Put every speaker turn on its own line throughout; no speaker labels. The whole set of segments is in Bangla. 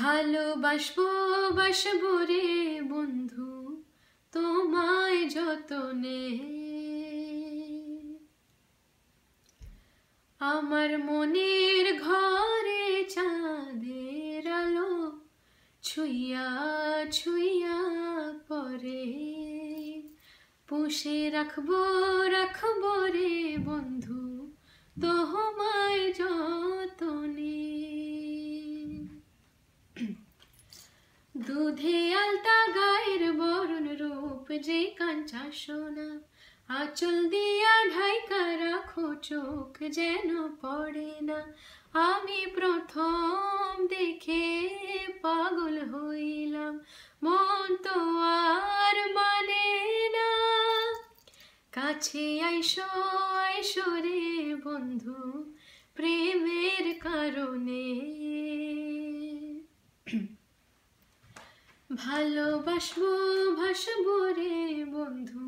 ভালোবাসবো বাসবো রে বন্ধু তোমায় যতনে আমার মনের ঘরে চাঁদের আলো ছুইয়া ছুইয়া পরে পুষে রাখবো রাখবো রে বন্ধু দুধে আলতা গায়ের বরণ রূপ যে কাঞ্চা সোনা আঁচল দিয়া ঢাইকা রাখো চোখ যেন পড়ে না আমি প্রথম দেখে পাগল হইলাম মন তো আর মানে না কাছে আইসো আইসো রে বন্ধু প্রেমের কারণে ভালোবাসবো ভাসবো রে বন্ধু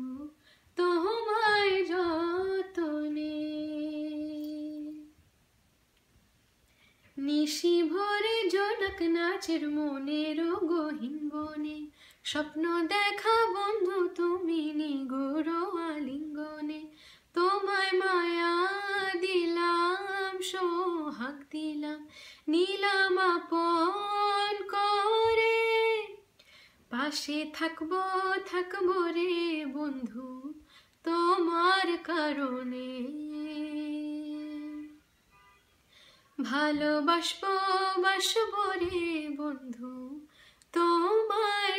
তোমায় যতনে নিশি ভরে জনক নাচের মনের গহীন বনে স্বপ্ন দেখা বন্ধু তুমি নিগোর আলিঙ্গনে তোমায় মায়া দিলাম সোহাগ দিলাম নীলাম আপন পাশে থাকবো থাকবো রে বন্ধু তোমার কারণে ভালোবাসবো বাসবো রে বন্ধু তোমার